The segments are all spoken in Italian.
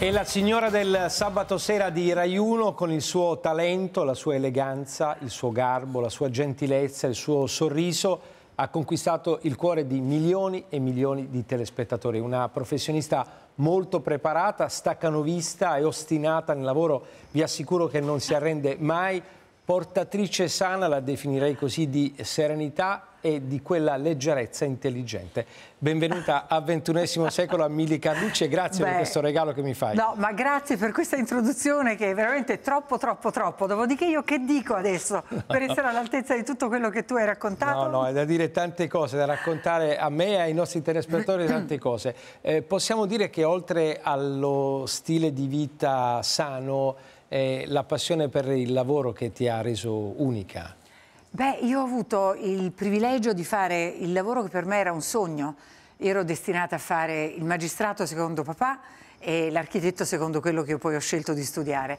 E la signora del sabato sera di Raiuno con il suo talento, la sua eleganza, il suo garbo, la sua gentilezza, il suo sorriso ha conquistato il cuore di milioni e milioni di telespettatori. Una professionista molto preparata, staccanovista e ostinata nel lavoro, vi assicuro che non si arrende mai. Portatrice sana, la definirei così, di serenità e di quella leggerezza intelligente. Benvenuta a XXI secolo a Mili Carlucci grazie Beh, per questo regalo che mi fai. No, ma grazie per questa introduzione che è veramente troppo, troppo, troppo. Dopodiché io che dico adesso per essere all'altezza di tutto quello che tu hai raccontato? No, no, è da dire tante cose, da raccontare a me e ai nostri telespettatori tante cose. Eh, possiamo dire che oltre allo stile di vita sano, eh, la passione per il lavoro che ti ha reso unica. Beh, io ho avuto il privilegio di fare il lavoro che per me era un sogno. Ero destinata a fare il magistrato secondo papà e l'architetto secondo quello che poi ho scelto di studiare.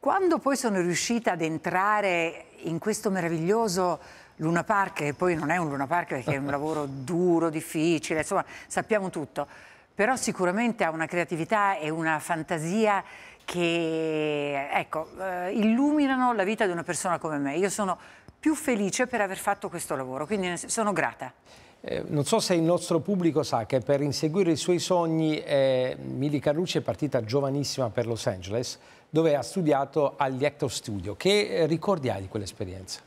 Quando poi sono riuscita ad entrare in questo meraviglioso Luna Park, che poi non è un Luna Park perché è un lavoro duro, difficile, insomma sappiamo tutto, però sicuramente ha una creatività e una fantasia che ecco, eh, illuminano la vita di una persona come me. Io sono più felice per aver fatto questo lavoro, quindi sono grata. Eh, non so se il nostro pubblico sa che per inseguire i suoi sogni eh, Mili Carrucci è partita giovanissima per Los Angeles dove ha studiato agli Actor Studio. Che ricordi hai di quell'esperienza?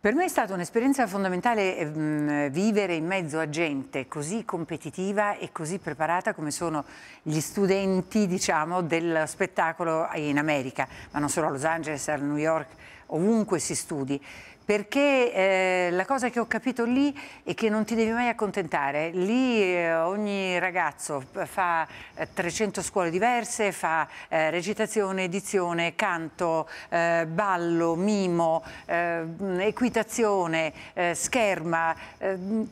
Per me è stata un'esperienza fondamentale mh, ehm, vivere in mezzo a gente così competitiva e così preparata come sono gli studenti diciamo, del spettacolo in America, ma non solo a Los Angeles, a New York, ovunque si studi, perché eh, la cosa che ho capito lì è che non ti devi mai accontentare. Lì eh, ogni ragazzo fa eh, 300 scuole diverse, fa eh, recitazione, edizione, canto, eh, ballo, mimo, eh, equitazione, scherma,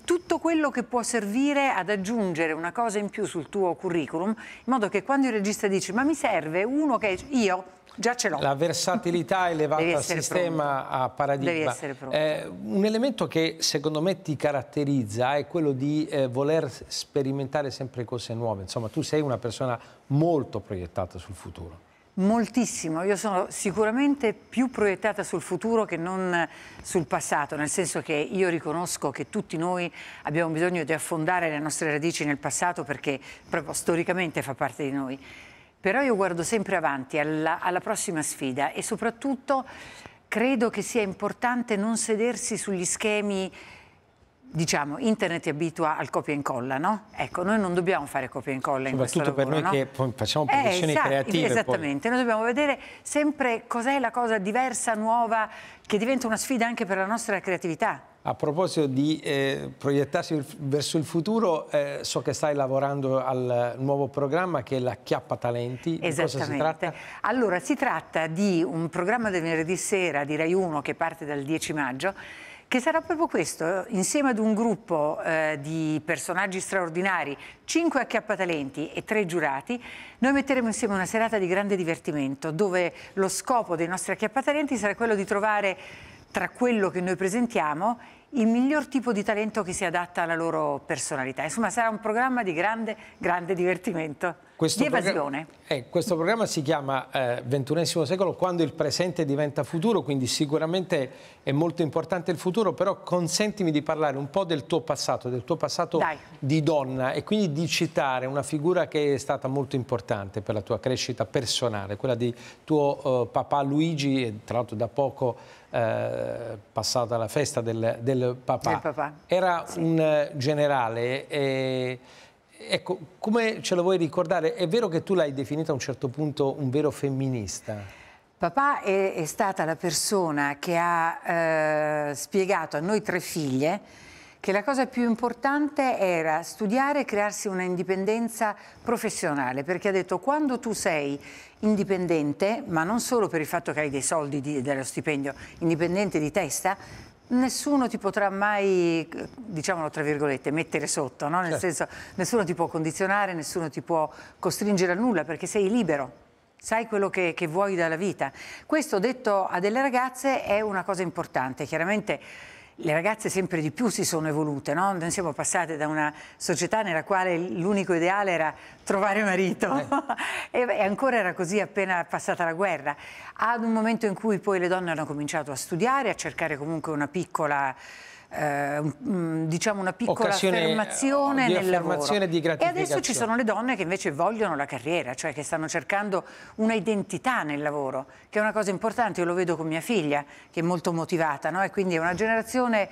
tutto quello che può servire ad aggiungere una cosa in più sul tuo curriculum, in modo che quando il regista dice ma mi serve uno che io Già ce l'ho. La versatilità elevata al sistema pronto. a paradigma. Devi essere pronto. Eh, un elemento che secondo me ti caratterizza è quello di eh, voler sperimentare sempre cose nuove. Insomma, tu sei una persona molto proiettata sul futuro. Moltissimo, io sono sicuramente più proiettata sul futuro che non sul passato, nel senso che io riconosco che tutti noi abbiamo bisogno di affondare le nostre radici nel passato perché proprio storicamente fa parte di noi però io guardo sempre avanti alla, alla prossima sfida e soprattutto credo che sia importante non sedersi sugli schemi diciamo, internet ti abitua al copia e incolla, no? Ecco, noi non dobbiamo fare copia e incolla in questo lavoro, Soprattutto per noi no? che facciamo produzioni eh, esatto, creative. Esattamente, poi. noi dobbiamo vedere sempre cos'è la cosa diversa, nuova, che diventa una sfida anche per la nostra creatività. A proposito di eh, proiettarsi verso il futuro, eh, so che stai lavorando al nuovo programma che è la Chiappa Talenti. Di cosa si tratta? Allora, si tratta di un programma del venerdì sera direi uno, che parte dal 10 maggio che sarà proprio questo, insieme ad un gruppo eh, di personaggi straordinari, cinque acchiappatalenti e tre giurati, noi metteremo insieme una serata di grande divertimento dove lo scopo dei nostri acchiappatalenti sarà quello di trovare tra quello che noi presentiamo il miglior tipo di talento che si adatta alla loro personalità. Insomma, sarà un programma di grande, grande divertimento, questo di evasione. Programma, eh, questo programma si chiama eh, XXI secolo, quando il presente diventa futuro, quindi sicuramente è molto importante il futuro, però consentimi di parlare un po' del tuo passato, del tuo passato Dai. di donna e quindi di citare una figura che è stata molto importante per la tua crescita personale, quella di tuo eh, papà Luigi, tra l'altro da poco eh, passata la festa del, del, papà. papà. Era sì. un eh, generale. E, ecco, come ce lo vuoi ricordare? È vero che tu l'hai definito a un certo punto un vero femminista? Papà è, è stata la persona che ha eh, spiegato a noi tre figlie che la cosa più importante era studiare e crearsi una indipendenza professionale, perché ha detto quando tu sei indipendente, ma non solo per il fatto che hai dei soldi di, dello stipendio, indipendente di testa, nessuno ti potrà mai, diciamolo tra virgolette, mettere sotto, no? nel certo. senso nessuno ti può condizionare, nessuno ti può costringere a nulla perché sei libero. Sai quello che, che vuoi dalla vita. Questo detto a delle ragazze è una cosa importante. Chiaramente le ragazze sempre di più si sono evolute, no? Noi siamo passate da una società nella quale l'unico ideale era trovare marito eh. e ancora era così appena passata la guerra, ad un momento in cui poi le donne hanno cominciato a studiare, a cercare comunque una piccola eh, mm, diciamo una piccola Occasione affermazione eh, nel lavoro. E adesso ci sono le donne che invece vogliono la carriera, cioè che stanno cercando una identità nel lavoro, che è una cosa importante, io lo vedo con mia figlia, che è molto motivata, no? E quindi è una generazione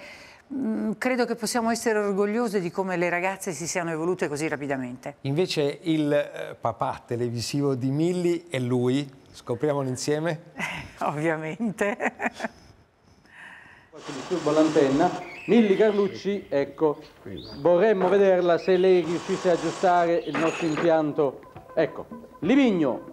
mm, credo che possiamo essere orgogliose di come le ragazze si siano evolute così rapidamente. Invece il eh, papà televisivo di Milli è lui, scopriamolo insieme. Ovviamente. Qualche disturbo all'antenna. Nilli Carlucci, ecco, vorremmo vederla se lei riuscisse a aggiustare il nostro impianto. Ecco, Livigno,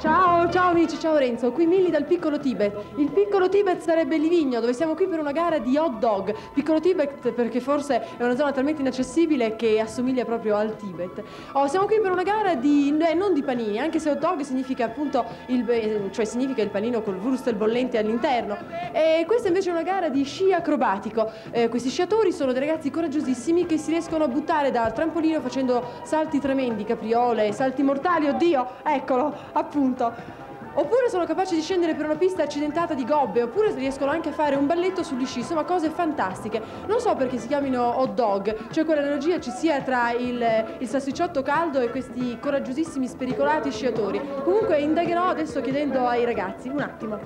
Ciao, ciao amici, ciao Renzo, qui Milli dal Piccolo Tibet. Il Piccolo Tibet sarebbe Livigno, dove siamo qui per una gara di hot dog. Piccolo Tibet perché forse è una zona talmente inaccessibile che assomiglia proprio al Tibet. Oh, siamo qui per una gara di, eh, non di panini, anche se hot dog significa appunto il, eh, cioè significa il panino col wurstel bollente all'interno. E questa invece è una gara di sci acrobatico. Eh, questi sciatori sono dei ragazzi coraggiosissimi che si riescono a buttare dal trampolino facendo salti tremendi, capriole, salti mortali, oddio, eccolo, appunto punto oppure sono capaci di scendere per una pista accidentata di gobbe, oppure riescono anche a fare un balletto sugli sci, insomma cose fantastiche. Non so perché si chiamino hot dog, cioè quell'analogia ci sia tra il, il salsicciotto caldo e questi coraggiosissimi spericolati sciatori. Comunque indagherò adesso chiedendo ai ragazzi, un attimo.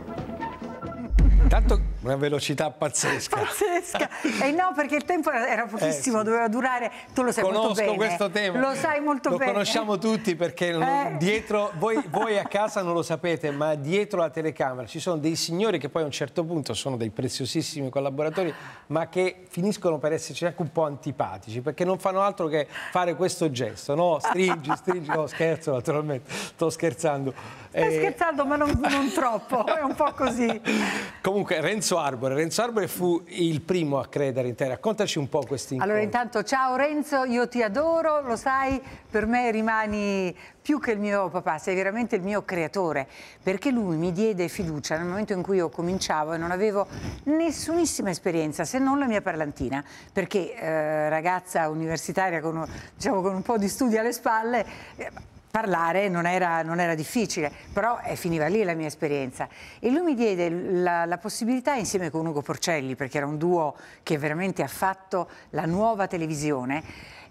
Tanto una velocità pazzesca. pazzesca. E no, perché il tempo era pochissimo, eh, sì. doveva durare, tu lo sai Conosco molto bene. questo tema. Lo sai molto lo bene. Lo conosciamo tutti perché eh. dietro, voi, voi, a casa non lo sapete, ma dietro la telecamera ci sono dei signori che poi a un certo punto sono dei preziosissimi collaboratori, ma che finiscono per esserci anche un po' antipatici, perché non fanno altro che fare questo gesto, no? Stringi, stringi, no scherzo naturalmente, sto scherzando. Stai eh, scherzando ma non, non troppo, è un po' così. Comunque Renzo Renzo Arbore. Renzo Arbore fu il primo a credere in te. Raccontaci un po' questi incontri. Allora intanto ciao Renzo, io ti adoro, lo sai, per me rimani più che il mio papà, sei veramente il mio creatore, perché lui mi diede fiducia nel momento in cui io cominciavo e non avevo nessunissima esperienza se non la mia parlantina, perché eh, ragazza universitaria con, diciamo, con, un po' di studi alle spalle... Eh, parlare non era, non era difficile, però eh, finiva lì la mia esperienza. E lui mi diede la, la possibilità, insieme con Ugo Porcelli, perché era un duo che veramente ha fatto la nuova televisione,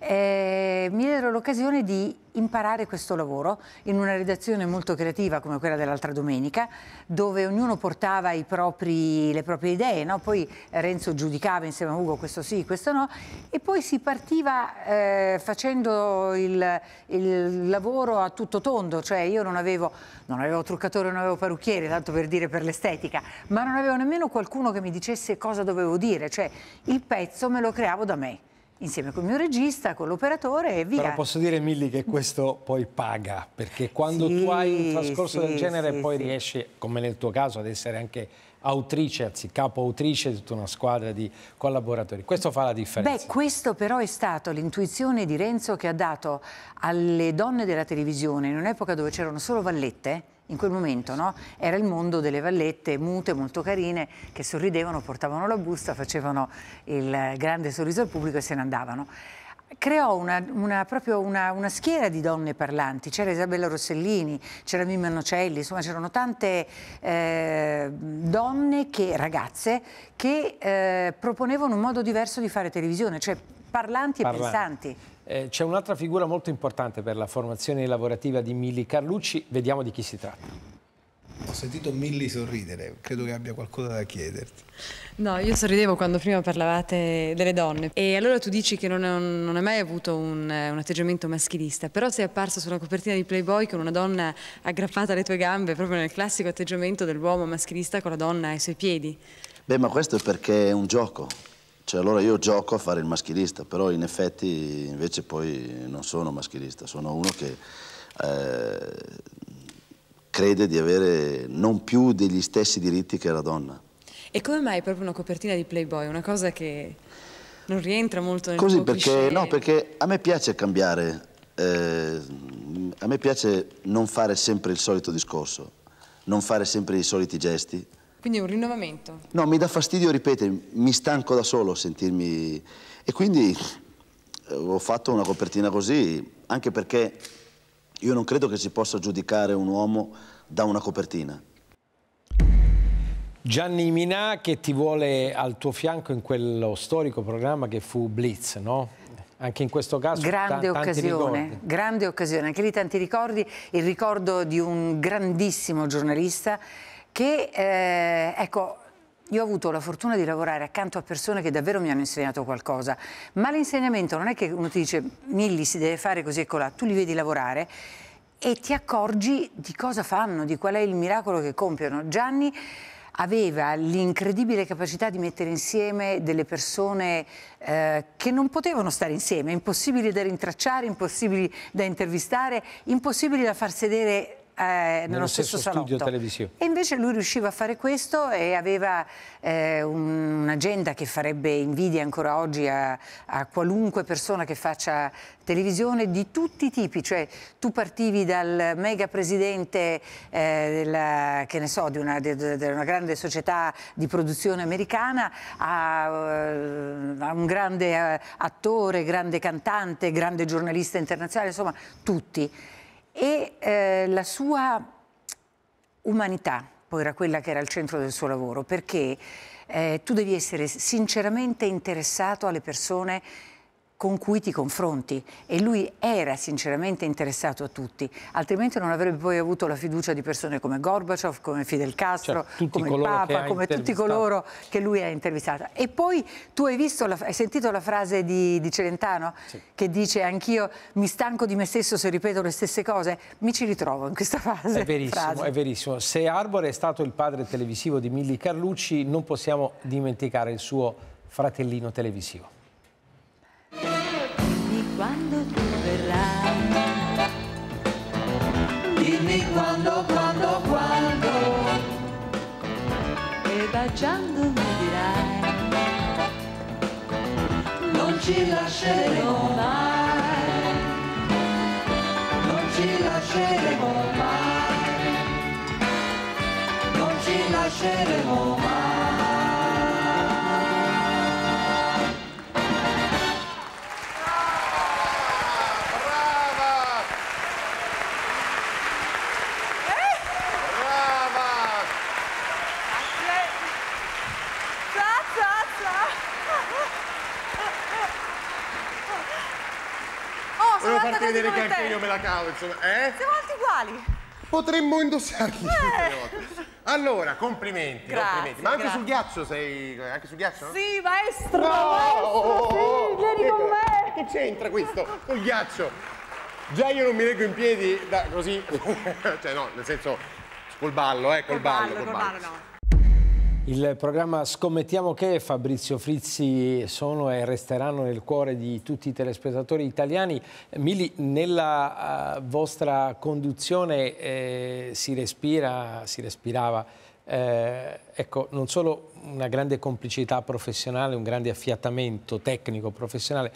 eh, mi diedero l'occasione di imparare questo lavoro in una redazione molto creativa come quella dell'altra domenica, dove ognuno portava propri, le proprie idee, no? poi Renzo giudicava insieme a Ugo questo sì, questo no, e poi si partiva eh, facendo il, il, lavoro a tutto tondo, cioè io non avevo, non avevo truccatore, non avevo parrucchiere, tanto per dire per l'estetica, ma non avevo nemmeno qualcuno che mi dicesse cosa dovevo dire, cioè il pezzo me lo creavo da me insieme con il mio regista, con l'operatore e via. Però posso dire Milli che questo poi paga, perché quando sì, tu hai un trascorso sì, del genere sì, poi riesci, come nel tuo caso, ad essere anche autrice, anzi capo autrice di tutta una squadra di collaboratori. Questo fa la differenza. Beh, questo però è stato l'intuizione di Renzo che ha dato alle donne della televisione in un'epoca dove c'erano solo vallette, in quel momento no? era il mondo delle vallette mute, molto carine, che sorridevano, portavano la busta, facevano il grande sorriso al pubblico e se ne andavano. Creò una, una, proprio una, una schiera di donne parlanti, c'era Isabella Rossellini, c'era Mimma Nocelli, insomma c'erano tante eh, donne, che, ragazze, che eh, proponevano un modo diverso di fare televisione, cioè parlanti e Parla. pensanti. Eh, C'è un'altra figura molto importante per la formazione lavorativa di Milli Carlucci, vediamo di chi si tratta. Ho sentito Milli sorridere, credo che abbia qualcosa da chiederti. No, io sorridevo quando prima parlavate delle donne e allora tu dici che non, è, non hai mai avuto un, un, atteggiamento maschilista, però sei apparsa sulla copertina di Playboy con una donna aggrappata alle tue gambe, proprio nel classico atteggiamento dell'uomo maschilista con la donna ai suoi piedi. Beh, ma questo è perché è un gioco, cioè, allora io gioco a fare il maschilista, però in effetti invece poi non sono maschilista, sono uno che eh, crede di avere non più degli stessi diritti che la donna. E come mai proprio una copertina di Playboy? Una cosa che non rientra molto nel Così perché, no, perché a me piace cambiare, eh, a me piace non fare sempre il solito discorso, non fare sempre i soliti gesti, quindi un rinnovamento. No, mi dà fastidio ripetermi, mi stanco da solo a sentirmi... E quindi eh, ho fatto una copertina così, anche perché io non credo che si possa giudicare un uomo da una copertina. Gianni Minà che ti vuole al tuo fianco in quello storico programma che fu Blitz, no? anche in questo caso grande occasione, grande occasione, anche lì tanti ricordi, il ricordo di un grandissimo giornalista che eh, ecco, io ho avuto la fortuna di lavorare accanto a persone che davvero mi hanno insegnato qualcosa, ma l'insegnamento non è che uno ti dice Milli si deve fare così e colà, tu li vedi lavorare e ti accorgi di cosa fanno, di qual è il miracolo che compiono. Gianni aveva l'incredibile capacità di mettere insieme delle persone eh, che non potevano stare insieme, impossibili da rintracciare, impossibili da intervistare, impossibili da far sedere eh, nello, nello, stesso, stesso studio salotto. televisivo. E invece lui riusciva a fare questo e aveva eh, un'agenda che farebbe invidia ancora oggi a, a, qualunque persona che faccia televisione di tutti i tipi, cioè tu partivi dal mega presidente eh, della, che ne so, di una, di, di una, grande società di produzione americana a, eh, a un grande eh, attore, grande cantante, grande giornalista internazionale, insomma tutti e eh, la sua umanità poi era quella che era al centro del suo lavoro perché eh, tu devi essere sinceramente interessato alle persone con cui ti confronti e lui era sinceramente interessato a tutti, altrimenti non avrebbe poi avuto la fiducia di persone come Gorbaciov, come Fidel Castro, cioè, come il Papa, come tutti coloro che lui ha intervistato. E poi tu hai, la, hai sentito la frase di, di Celentano sì. che dice anch'io mi stanco di me stesso se ripeto le stesse cose, mi ci ritrovo in questa fase. È verissimo, frase. è verissimo. Se Arbore è stato il padre televisivo di Milli Carlucci non possiamo dimenticare il suo fratellino televisivo. viaggiando mi dirai non ci lasceremo mai non ci lasceremo mai non ci lasceremo mai che io me la cavo, insomma. Eh? Siamo tutti uguali. Potremmo indossarli eh. Allora, complimenti, grazie, complimenti. Ma anche grazie. sul ghiaccio sei... Anche sul ghiaccio? No? Sì, maestro, no! maestro, sì, vieni con me. Che c'entra questo col ghiaccio? Già io non mi reggo in piedi da così... cioè no, nel senso, col ballo, eh, col, col ballo, ballo, col ballo. ballo no. Il programma Scommettiamo che Fabrizio Frizzi sono e resteranno nel cuore di tutti i telespettatori italiani. Mili, nella eh, vostra conduzione eh, si respira, si respirava, eh, ecco, non solo una grande complicità professionale, un grande affiatamento tecnico professionale,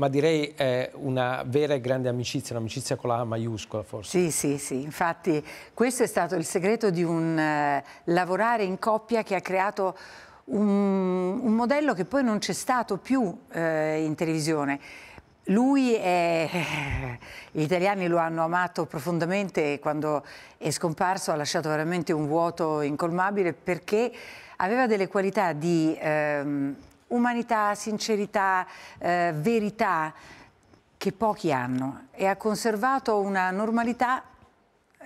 ma direi è eh, una vera e grande amicizia, un'amicizia con la A maiuscola forse. Sì, sì, sì, infatti questo è stato il segreto di un eh, lavorare in coppia che ha creato un, un modello che poi non c'è stato più eh, in televisione. Lui è... gli italiani lo hanno amato profondamente e quando è scomparso ha lasciato veramente un vuoto incolmabile perché aveva delle qualità di... Ehm, umanità, sincerità, eh, verità che pochi hanno e ha conservato una normalità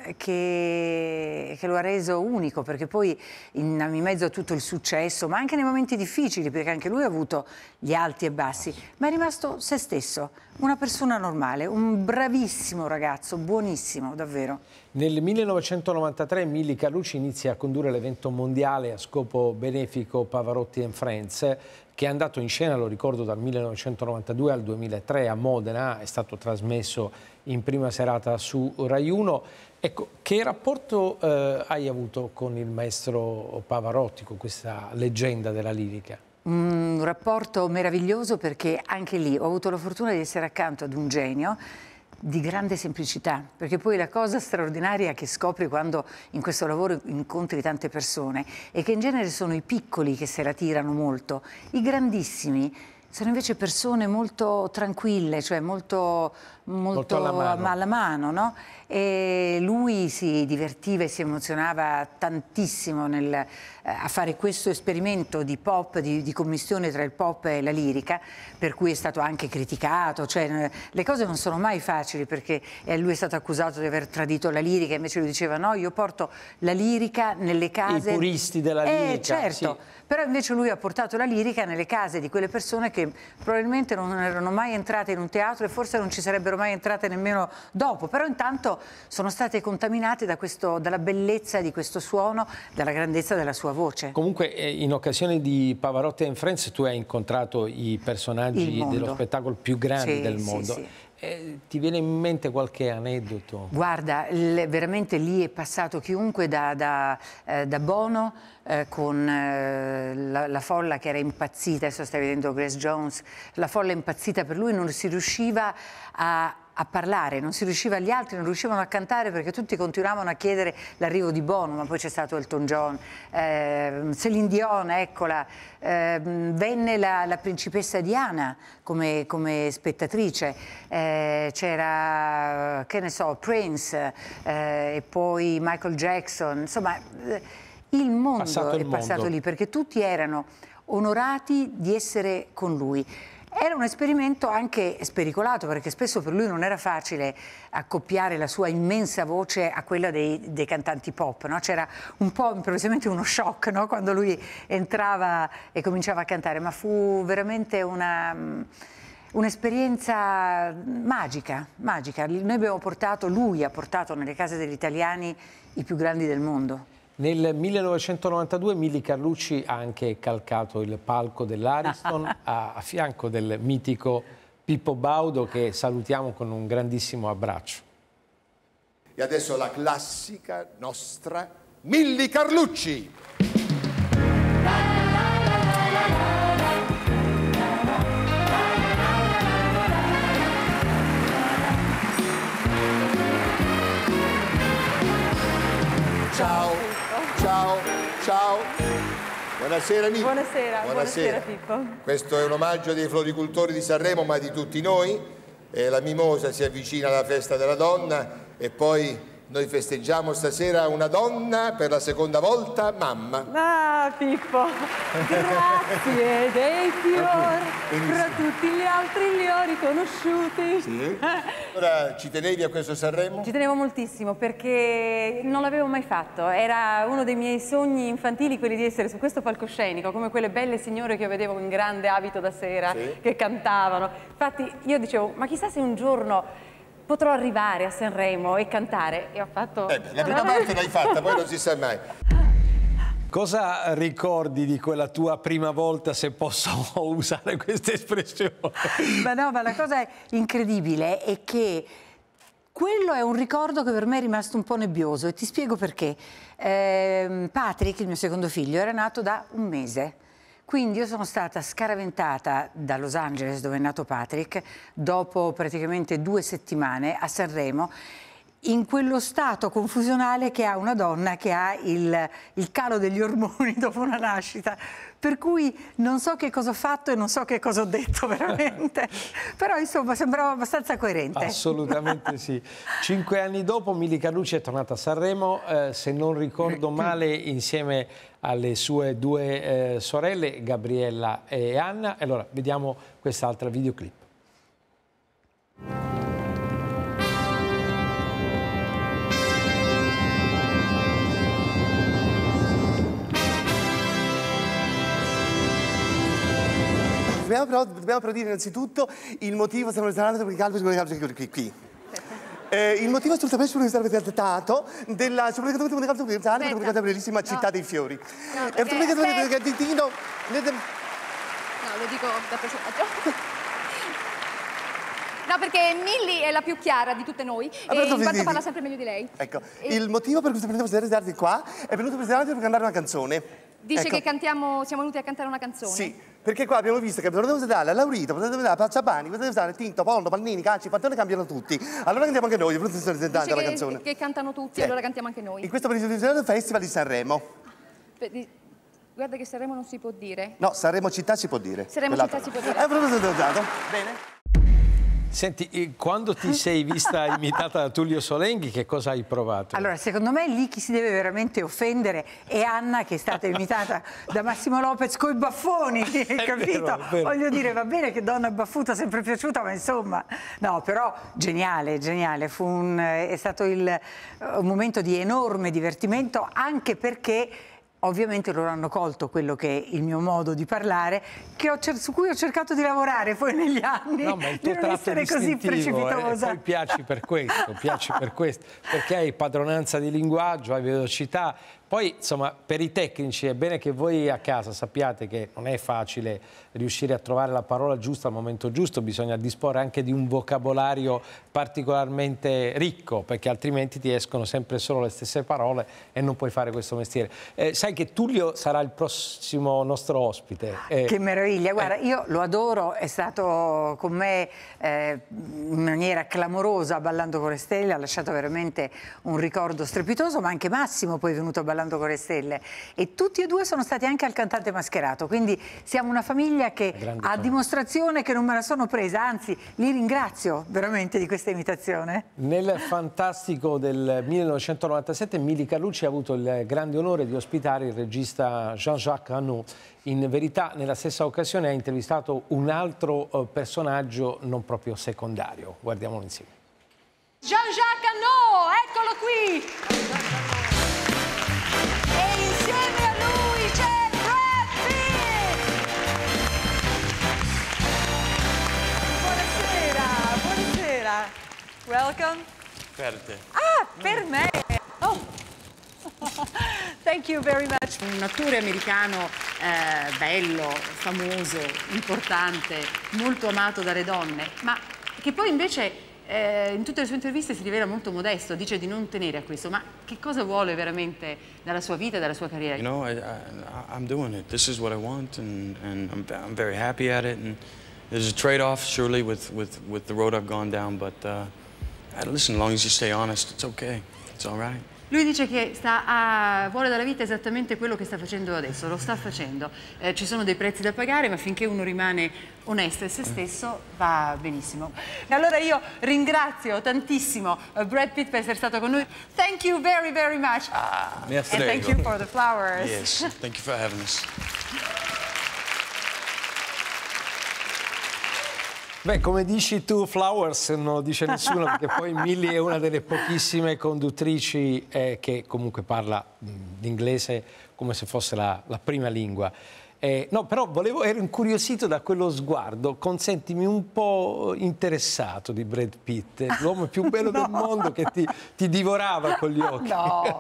eh, che, che, lo ha reso unico, perché poi in, in, mezzo a tutto il successo, ma anche nei momenti difficili, perché anche lui ha avuto gli alti e bassi, ma è rimasto se stesso, una persona normale, un bravissimo ragazzo, buonissimo, davvero. Nel 1993 Mili Calucci inizia a condurre l'evento mondiale a scopo benefico Pavarotti and Friends, che è andato in scena, lo ricordo, dal 1992 al 2003 a Modena, è stato trasmesso in prima serata su Rai 1. Ecco, che rapporto eh, hai avuto con il maestro Pavarotti, con questa leggenda della lirica? Mm, un rapporto meraviglioso perché anche lì ho avuto la fortuna di essere accanto ad un genio di grande semplicità, perché poi la cosa straordinaria che scopri quando in questo lavoro incontri tante persone è che in genere sono i piccoli che se la tirano molto, i grandissimi sono invece persone molto tranquille, cioè molto molto, alla mano, alla mano no? e lui si divertiva e si emozionava tantissimo nel, eh, a fare questo esperimento di pop, di, di, commissione tra il pop e la lirica, per cui è stato anche criticato, cioè, eh, le cose non sono mai facili perché eh, lui è stato accusato di aver tradito la lirica, invece lui diceva no, io porto la lirica nelle case... I puristi della eh, lirica. Eh, certo, sì. però invece lui ha portato la lirica nelle case di quelle persone che probabilmente non erano mai entrate in un teatro e forse non ci sarebbero ormai entrate nemmeno dopo, però intanto sono state contaminate da questo, dalla bellezza di questo suono, dalla grandezza della sua voce. Comunque eh, in occasione di Pavarotti and Friends tu hai incontrato i personaggi dello spettacolo più grandi sì, del mondo. Sì, sì. Eh, ti viene in mente qualche aneddoto? Guarda, veramente lì è passato chiunque da, da, eh, da Bono eh, con eh, la, la, folla che era impazzita, adesso stai vedendo Grace Jones, la folla impazzita per lui non si riusciva a, a parlare, non si riusciva agli altri, non riuscivano a cantare perché tutti continuavano a chiedere l'arrivo di Bono, ma poi c'è stato Elton John, eh, Celine Dion, eccola, eh, venne la, la, principessa Diana come, come spettatrice, eh, c'era, che ne so, Prince eh, e poi Michael Jackson, insomma eh, il mondo passato è il passato mondo. lì perché tutti erano onorati di essere con lui. Era un esperimento anche spericolato perché spesso per lui non era facile accoppiare la sua immensa voce a quella dei, dei cantanti pop. No? C'era un po' improvvisamente uno shock no? quando lui entrava e cominciava a cantare, ma fu veramente una mm, un'esperienza magica, magica. Noi abbiamo portato, lui ha portato nelle case degli italiani i più grandi del mondo. Nel 1992 Mili Carlucci ha anche calcato il palco dell'Ariston a, a, fianco del mitico Pippo Baudo che salutiamo con un grandissimo abbraccio. E adesso la classica nostra Milli Carlucci. Ciao Ciao, ciao. Buonasera Nico. Buonasera, buonasera, buonasera Pippo. Questo è un omaggio dei floricultori di Sanremo, ma di tutti noi. Eh, la mimosa si avvicina alla festa della donna e poi noi festeggiamo stasera una donna per la seconda volta mamma. Ah, Pippo, grazie dei fior per tutti gli altri li ho riconosciuti. Sì. Ora ci tenevi a questo Sanremo? Ci tenevo moltissimo perché non l'avevo mai fatto. Era uno dei miei sogni infantili quelli di essere su questo palcoscenico, come quelle belle signore che io vedevo in grande abito da sera, sì. che cantavano. Infatti io dicevo, ma chissà se un giorno potrò arrivare a Sanremo e cantare. E ho fatto... Eh beh, la prima parte l'hai fatta, poi non si sa mai. Cosa ricordi di quella tua prima volta, se posso usare questa espressione? Ma no, ma la cosa incredibile è che quello è un ricordo che per me è rimasto un po' nebbioso e ti spiego perché. Eh, Patrick, il mio secondo figlio, era nato da un mese quindi io sono stata scaraventata da Los Angeles, dove è nato Patrick, dopo praticamente due settimane a Sanremo in quello stato confusionale che ha una donna che ha il, il calo degli ormoni dopo una nascita per cui non so che cosa ho fatto e non so che cosa ho detto veramente, però insomma sembrava abbastanza coerente. Assolutamente sì. Cinque anni dopo Milica Luce è tornata a Sanremo, eh, se non ricordo male insieme alle sue due eh, sorelle Gabriella e Anna. Allora vediamo quest'altra videoclip. Dobbiamo però, dobbiamo però dire innanzitutto il motivo, stiamo ritornando per i calci, per i calci, qui, qui. Eh, il motivo è assolutamente sul trattato della comunicazione comunitaria per questa bellissima città dei fiori. No, è un comunicazione perché Titino... No, lo dico da personaggio. No, perché Milly è la più chiara di tutte noi ah, e Umberto parla sempre meglio di lei. Ecco, e... il motivo per cui siamo venuti a presentarti qua è venuto a presentarti per cantare una canzone. Dice ecco. che cantiamo, siamo venuti a cantare una canzone. Sì. Perché qua abbiamo visto che potete usare la Laurita, potete usare la Pacciapani, potete usare Tinto, Pollo, Pannini, calci, Pantone, cambiano tutti. Allora cantiamo anche noi, potete presentare la che, canzone. Che cantano tutti, eh. allora cantiamo anche noi. In questo presentazione del Festival di Sanremo. Ah, guarda che Sanremo non si può dire. No, Sanremo città si può dire. Sanremo città si può dire. È proprio usato. Bene. Senti, eh, quando ti sei vista imitata da Tullio Solenghi, che cosa hai provato? Allora, secondo me lì chi si deve veramente offendere è Anna, che è stata imitata da Massimo Lopez coi baffoni, capito? Vero, vero. Voglio dire, va bene che donna baffuta, sempre piaciuta, ma insomma... No, però geniale, geniale. Un, eh, è stato il, eh, un momento di enorme divertimento, anche perché ovviamente loro hanno colto quello che è il mio modo di parlare, ho, su cui ho cercato di lavorare poi negli anni, no, ma il tuo di non essere così eh, precipitosa. Eh, piaci per questo, piaci per questo, perché hai padronanza di linguaggio, hai velocità, poi insomma per i tecnici è bene che voi a casa sappiate che non è facile riuscire a trovare la parola giusta al momento giusto, bisogna disporre anche di un vocabolario particolarmente ricco, perché altrimenti ti escono sempre solo le stesse parole e non puoi fare questo mestiere. Eh, sai che Tullio sarà il prossimo nostro ospite. Ah, eh, che meraviglia, guarda, eh. io lo adoro, è stato con me eh, in maniera clamorosa Ballando con le Stelle, ha lasciato veramente un ricordo strepitoso, ma anche Massimo poi è venuto Ballando con le Stelle e tutti e due sono stati anche al cantante mascherato, quindi siamo una famiglia Cecilia che Grande a dimostrazione che non me la sono presa, anzi li ringrazio veramente di questa imitazione. Nel fantastico del 1997 Mili Carlucci ha avuto il grande onore di ospitare il regista Jean-Jacques Hanou. In verità nella stessa occasione ha intervistato un altro eh, personaggio non proprio secondario. Guardiamolo insieme. Jean-Jacques Hanou, eccolo qui! Ehi! Buonasera. Welcome. Per te. Ah, per me. Oh. Thank you very much. Un attore americano eh, bello, famoso, importante, molto amato dalle donne, ma che poi invece eh, in tutte le sue interviste si rivela molto modesto, dice di non tenere a questo, ma che cosa vuole veramente dalla sua vita dalla sua carriera? You know, I, I, I'm doing it. This is what I want and, and I'm, I'm very happy at it and there's a trade-off, surely, with, with, with the road I've gone down, but uh, listen, as long as you stay honest, it's okay, it's all right. Lui dice che a, vuole dalla vita esattamente quello che sta facendo adesso, lo sta facendo. Eh, ci sono dei prezzi da pagare, ma finché uno rimane onesto e se eh. stesso va benissimo. E allora io ringrazio tantissimo eh, Brad Pitt per essere stato con noi. Thank you very, very much. Ah, yes, And thank you for the flowers. Yes, thank you for having us. Beh, come dici tu, Flowers non lo dice nessuno, perché poi Millie è una delle pochissime conduttrici eh, che comunque parla l'inglese come se fosse la, la prima lingua. Eh, no, però volevo, ero incuriosito da quello sguardo, consentimi, un po' interessato di Brad Pitt, l'uomo più bello no. del mondo che ti, ti, divorava con gli occhi. No,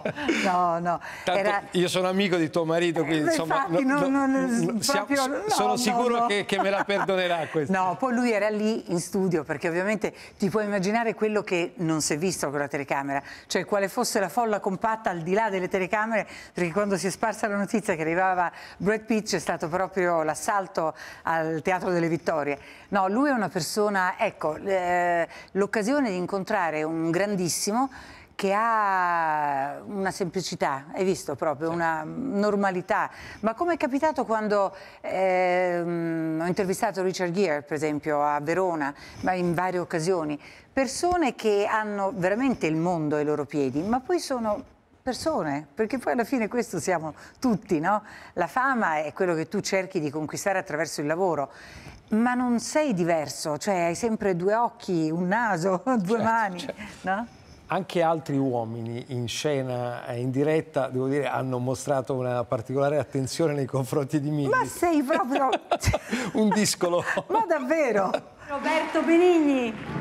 no, no. Era... Io sono amico di tuo marito, quindi eh, insomma... Infatti, no, no, no siamo, proprio, sono sicuro che, che, me la perdonerà questa. No, poi lui era lì in studio, perché ovviamente ti puoi immaginare quello che non si è visto con la telecamera, cioè quale fosse la folla compatta al di là delle telecamere, perché quando si è sparsa la notizia che arrivava Brad Pitt c'è stata stato proprio l'assalto al Teatro delle Vittorie. No, lui è una persona, ecco, eh, l'occasione di incontrare un grandissimo che ha una semplicità, hai visto proprio, sì. una normalità. Ma come è capitato quando ehm, ho intervistato Richard Gere, per esempio, a Verona, ma in varie occasioni, persone che hanno veramente il mondo ai loro piedi, ma poi sono persone, perché poi alla fine questo siamo tutti, no? La fama è quello che tu cerchi di conquistare attraverso il lavoro, ma non sei diverso, cioè hai sempre due occhi, un naso, due certo, mani, certo. no? Anche altri uomini in scena e in diretta, devo dire, hanno mostrato una particolare attenzione nei confronti di me. Ma sei proprio... un discolo! ma davvero! Roberto Benigni!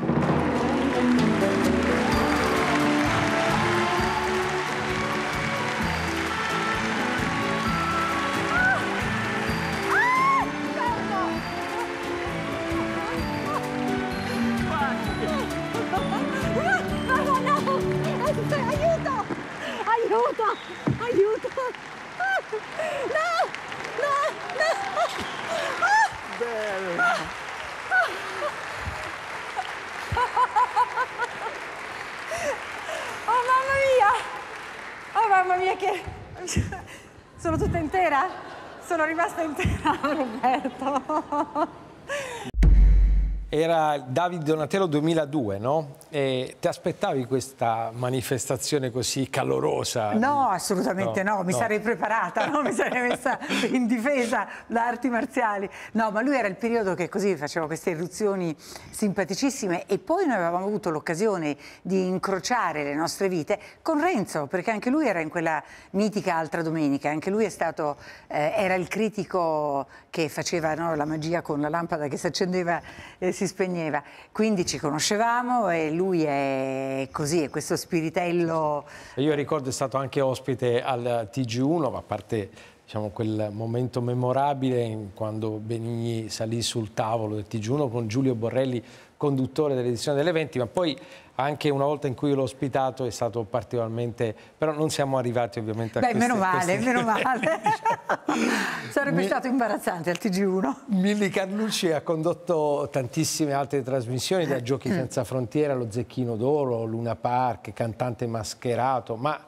Era Davide Donatello 2002, no? Eh, ti aspettavi questa manifestazione così calorosa? No, assolutamente no, no. mi no. sarei preparata, no? mi sarei messa in difesa da arti marziali. No, ma lui era il periodo che così faceva queste eruzioni simpaticissime e poi noi avevamo avuto l'occasione di incrociare le nostre vite con Renzo, perché anche lui era in quella mitica altra domenica, anche lui stato, eh, era il critico che faceva la magia con la lampada che si accendeva e si spegneva. Quindi ci conoscevamo e lui lui è così, è questo spiritello... Io ricordo è stato anche ospite al TG1, a parte diciamo, quel momento memorabile quando Benigni salì sul tavolo del TG1 con Giulio Borrelli, conduttore dell'edizione delle 20, ma poi anche una volta in cui l'ho ospitato è stato particolarmente... però non siamo arrivati ovviamente a Beh, queste, meno male, queste... meno male. Diciamo, Sarebbe Mi... stato imbarazzante al TG1. Milli Carlucci ha condotto tantissime altre trasmissioni, da Giochi mm. senza frontiera, Lo Zecchino d'Oro, Luna Park, Cantante mascherato, ma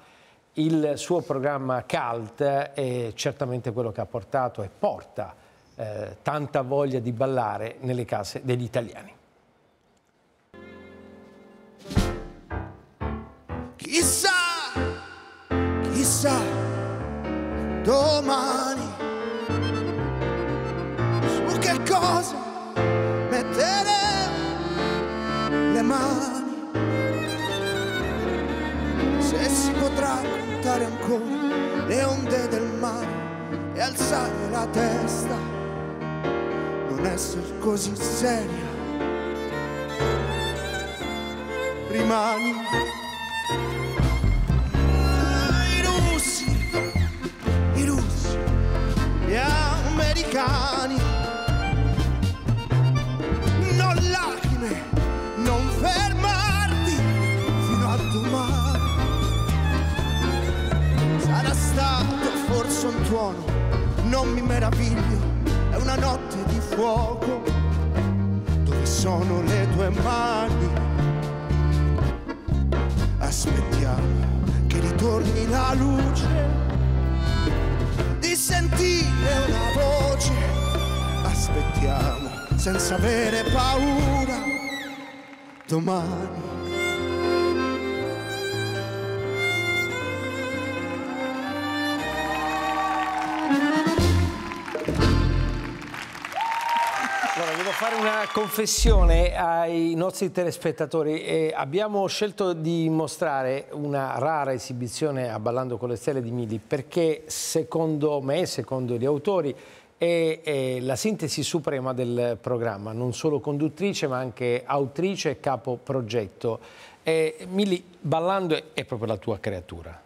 il suo programma Cult è certamente quello che ha portato e porta eh, tanta voglia di ballare nelle case degli italiani. potrà contare ancora le onde del mare e alzare la testa, non essere così seria. Rimani. I russi, i russi, gli americani. tuono, non mi meraviglio, è una notte di fuoco. Dove sono le tue mani? Aspettiamo che ritorni la luce, di sentire una voce. Aspettiamo senza avere paura. Domani fare una confessione ai nostri telespettatori. Eh, abbiamo scelto di mostrare una rara esibizione a Ballando con le Stelle di Mili perché secondo me, secondo gli autori, è, è la sintesi suprema del programma, non solo conduttrice ma anche autrice e capo progetto. Eh, Mili, Ballando è proprio la tua creatura.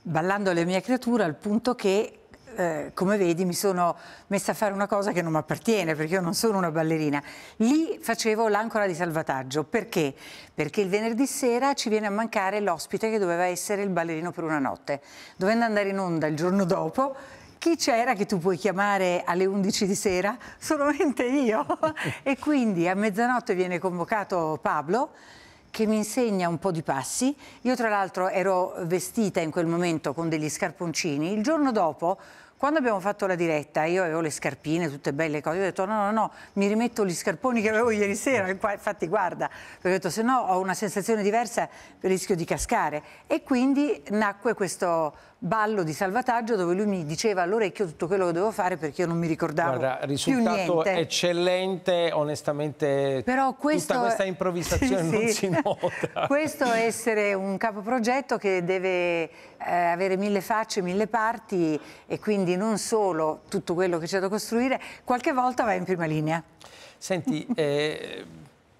Ballando le mie creature al punto che eh, come vedi mi sono messa a fare una cosa che non mi appartiene perché io non sono una ballerina. Lì facevo l'ancora di salvataggio perché? Perché il venerdì sera ci viene a mancare l'ospite che doveva essere il ballerino per una notte. Dovendo andare in onda il giorno dopo chi c'era che tu puoi chiamare alle 11 di sera? Solamente io. e quindi a mezzanotte viene convocato Pablo che mi insegna un po' di passi. Io tra l'altro ero vestita in quel momento con degli scarponcini. Il giorno dopo quando abbiamo fatto la diretta, io avevo le scarpine, tutte belle cose, io ho detto no, no, no, mi rimetto gli scarponi che avevo ieri sera, infatti guarda, perché ho detto se no ho una sensazione diversa, rischio di cascare. E quindi nacque questo ballo di salvataggio dove lui mi diceva all'orecchio tutto quello che dovevo fare perché io non mi ricordavo Guarda, risultato eccellente, onestamente Però questo, tutta questa improvvisazione sì, non si nota. Questo è essere un capoprogetto che deve eh, avere mille facce, mille parti e quindi non solo tutto quello che c'è da costruire, qualche volta va in prima linea. Senti, eh,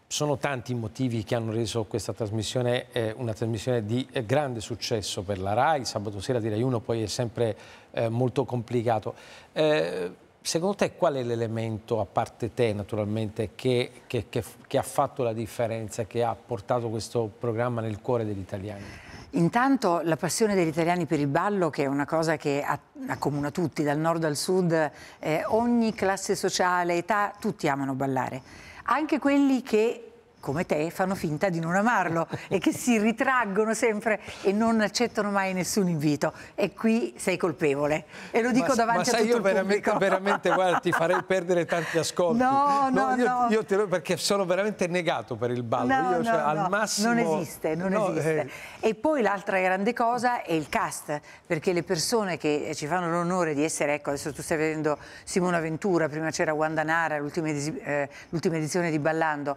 sono tanti i motivi che hanno reso questa trasmissione eh, una trasmissione di eh, grande successo per la RAI, sabato sera direi uno poi è sempre eh, molto complicato. Eh, secondo te qual è l'elemento, a parte te naturalmente, che, che, che, che ha fatto la differenza, che ha portato questo programma nel cuore degli italiani? Intanto la passione degli italiani per il ballo, che è una cosa che accomuna tutti, dal nord al sud, eh, ogni classe sociale, età, tutti amano ballare anche quelli che come te, fanno finta di non amarlo e che si ritraggono sempre e non accettano mai nessun invito. E qui sei colpevole. E lo dico ma, davanti ma a tutto io il veramente, pubblico. veramente, guarda, ti farei perdere tanti ascolti. No, no, no. Io, no. io te lo, perché sono veramente negato per il ballo. No, io, no, cioè, al massimo... Non esiste, non esiste. Eh. E poi l'altra grande cosa è il cast, perché le persone che eh, ci fanno l'onore di essere, ecco, adesso tu stai vedendo Simona Ventura, prima c'era Wanda Nara, l'ultima eh, edizione di Ballando,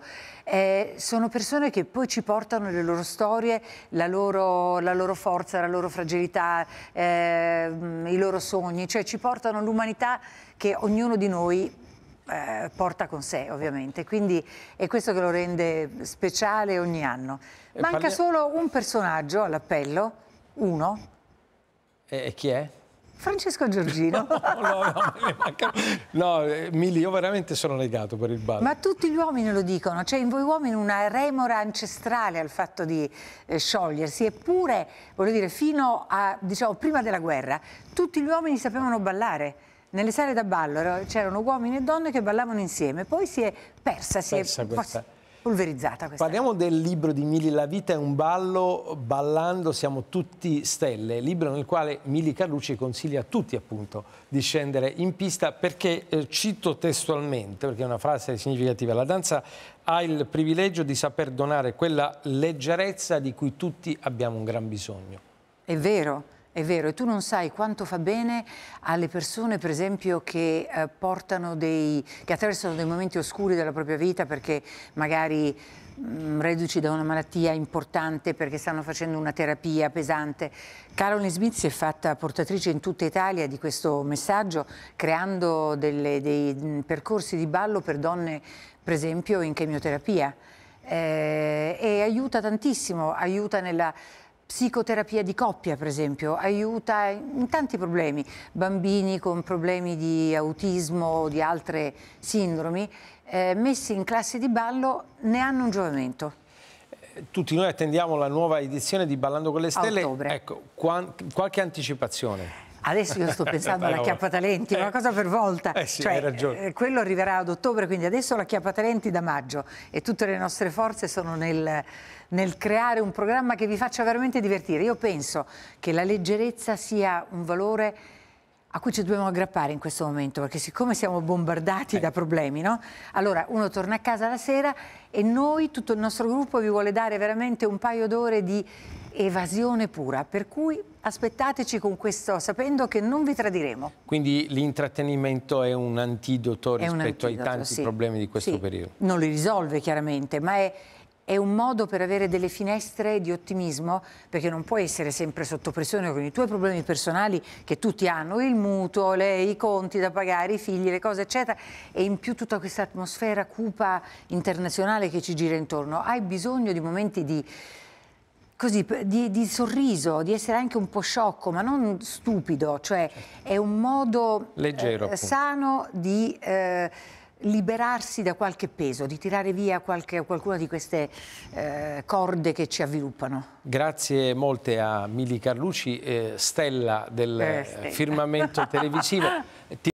eh, sono persone che poi ci portano le loro storie, la loro, la loro forza, la loro fragilità, eh, i loro sogni, cioè ci portano l'umanità che ognuno di noi eh, porta con sé ovviamente, quindi è questo che lo rende speciale ogni anno. Manca solo un personaggio all'appello, uno. E chi è? Francesco Giorgino. No, no, no, manca... no eh, Mili, io veramente sono legato per il ballo. Ma tutti gli uomini lo dicono, c'è cioè in voi uomini una remora ancestrale al fatto di eh, sciogliersi, eppure, voglio dire, fino a, diciamo, prima della guerra, tutti gli uomini sapevano ballare. Nelle sale da ballo c'erano uomini e donne che ballavano insieme, poi si è persa, si persa è... Questa polverizzata questa. Parliamo del libro di Mili La vita è un ballo, ballando siamo tutti stelle, libro nel quale Mili Carlucci consiglia a tutti appunto di scendere in pista perché, eh, cito testualmente, perché è una frase significativa, la danza ha il privilegio di saper donare quella leggerezza di cui tutti abbiamo un gran bisogno. È vero. È vero, e tu non sai quanto fa bene alle persone, per esempio, che, eh, portano dei, che attraversano dei momenti oscuri della propria vita perché magari mh, mm, reduci da una malattia importante, perché stanno facendo una terapia pesante. Caroline Smith si è fatta portatrice in tutta Italia di questo messaggio, creando delle, dei mh, mm, percorsi di ballo per donne, per esempio, in chemioterapia. Eh, e aiuta tantissimo, aiuta nella psicoterapia di coppia, per esempio, aiuta in tanti problemi, bambini con problemi di autismo o di altre sindromi, eh, messi in classe di ballo ne hanno un giovamento eh, tutti noi attendiamo la nuova edizione di Ballando con le Stelle. A ottobre. Ecco, qualche anticipazione. Adesso io sto pensando alla Chiappa Talenti, una eh. cosa per volta. Eh sì, cioè, hai ragione. Eh, quello arriverà ad ottobre, quindi adesso la Chiappa Talenti da maggio e tutte le nostre forze sono nel nel creare un programma che vi faccia veramente divertire. Io penso che la leggerezza sia un valore a cui ci dobbiamo aggrappare in questo momento, perché siccome siamo bombardati eh. da ecco. problemi, no? Allora uno torna a casa la sera e noi, tutto il nostro gruppo, vi vuole dare veramente un paio d'ore di evasione pura, per cui aspettateci con questo, sapendo che non vi tradiremo. Quindi l'intrattenimento è un antidoto rispetto un antidoto, ai tanti sì. problemi di questo sì. periodo. Non li risolve chiaramente, ma è è un modo per avere delle finestre di ottimismo perché non puoi essere sempre sotto pressione con i tuoi problemi personali che tutti hanno, il mutuo, le, i conti da pagare, i figli, le cose eccetera e in più tutta questa atmosfera cupa internazionale che ci gira intorno. Hai bisogno di momenti di così, di, di, sorriso, di essere anche un po' sciocco, ma non stupido, cioè certo. è un modo Leggero, eh, sano di eh, liberarsi da qualche peso, di tirare via qualche, qualcuna di queste eh, corde che ci avviluppano. Grazie molte a Mili Carlucci, eh, stella del eh, stella. firmamento televisivo.